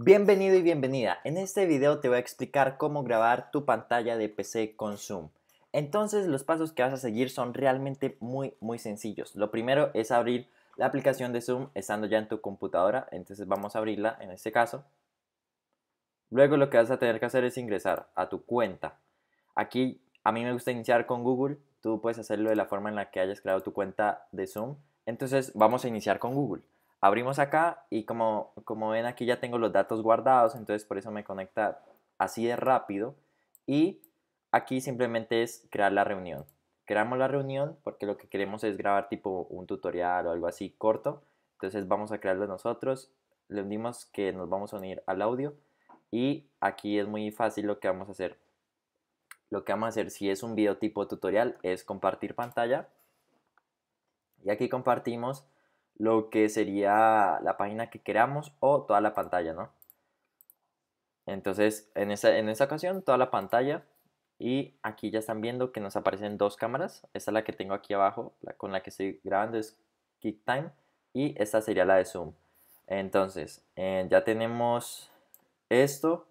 Bienvenido y bienvenida. En este video te voy a explicar cómo grabar tu pantalla de PC con Zoom. Entonces los pasos que vas a seguir son realmente muy muy sencillos. Lo primero es abrir la aplicación de Zoom estando ya en tu computadora. Entonces vamos a abrirla en este caso. Luego lo que vas a tener que hacer es ingresar a tu cuenta. Aquí a mí me gusta iniciar con Google. Tú puedes hacerlo de la forma en la que hayas creado tu cuenta de Zoom. Entonces vamos a iniciar con Google abrimos acá y como, como ven aquí ya tengo los datos guardados, entonces por eso me conecta así de rápido. Y aquí simplemente es crear la reunión. Creamos la reunión porque lo que queremos es grabar tipo un tutorial o algo así corto. Entonces vamos a crearlo nosotros. Le dimos que nos vamos a unir al audio. Y aquí es muy fácil lo que vamos a hacer. Lo que vamos a hacer si es un video tipo tutorial es compartir pantalla. Y aquí compartimos lo que sería la página que queramos o toda la pantalla, ¿no? Entonces, en esa, ocasión, toda la pantalla. Y aquí ya están viendo que nos aparecen dos cámaras. Esta es la que tengo aquí abajo, la con la que estoy grabando es KickTime Y esta sería la de Zoom. Entonces, eh, ya tenemos esto.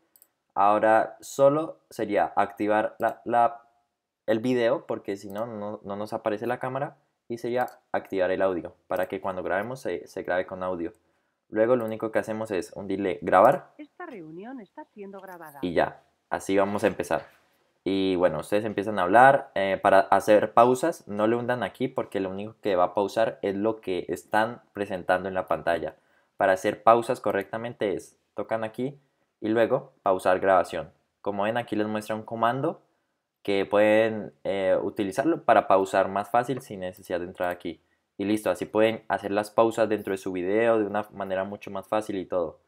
Ahora solo sería activar la, el video, porque si no, no nos aparece la cámara y sería activar el audio para que cuando grabemos se, se grabe con audio. Luego lo único que hacemos es un grabar. Y ya, así vamos a empezar. Y bueno, ustedes empiezan a hablar eh, para hacer pausas. No le hundan aquí porque lo único que va a pausar es lo que están presentando en la pantalla. Para hacer pausas correctamente es tocan aquí y luego pausar grabación. Como ven aquí les muestra un comando que pueden eh, utilizarlo para pausar más fácil sin necesidad de entrar aquí. Y listo, así pueden hacer las pausas dentro de su video de una manera mucho más fácil y todo.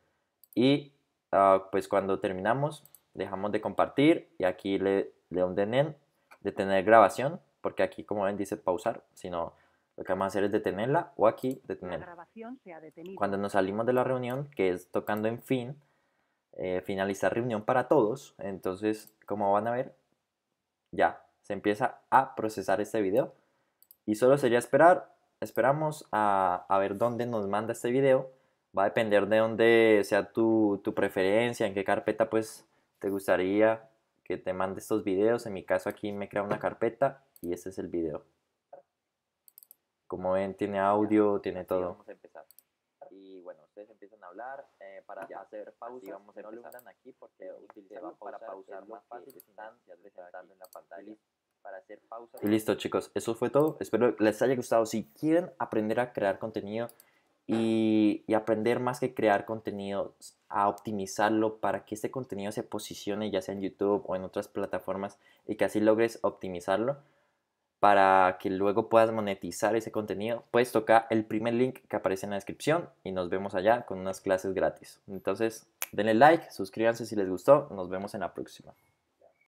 Y ah, pues cuando terminamos, dejamos de compartir y aquí le, le en detener grabación, porque aquí como ven dice pausar, sino lo que vamos a hacer es detenerla o aquí detenerla. cuando nos salimos de la reunión, que es tocando en fin, eh, finalizar reunión para todos, entonces como van a ver, ya, se empieza a procesar este video. Y solo sería esperar, esperamos a, ver dónde nos manda este video. Va a depender de dónde sea tu, tu preferencia, en qué carpeta pues te gustaría que te mande estos videos. En mi caso aquí me crea una carpeta y este es el video. Como ven, tiene audio, tiene todo. empezar ustedes empiezan a hablar eh, para hacer pausa vamos a empezar. aquí porque eh, utilizamos para pausar más fácil están presentando en la pantalla. Para hacer pausa Y listo chicos, eso fue todo. Espero les haya gustado. Si quieren aprender a crear contenido y, y aprender más que crear contenido, a optimizarlo para que este contenido se posicione ya sea en YouTube o en otras plataformas y que así logres optimizarlo, para que luego puedas monetizar ese contenido, puedes tocar el primer link que aparece en la descripción y nos vemos allá con unas clases gratis. Entonces, denle like, suscríbanse si les gustó, nos vemos en la próxima.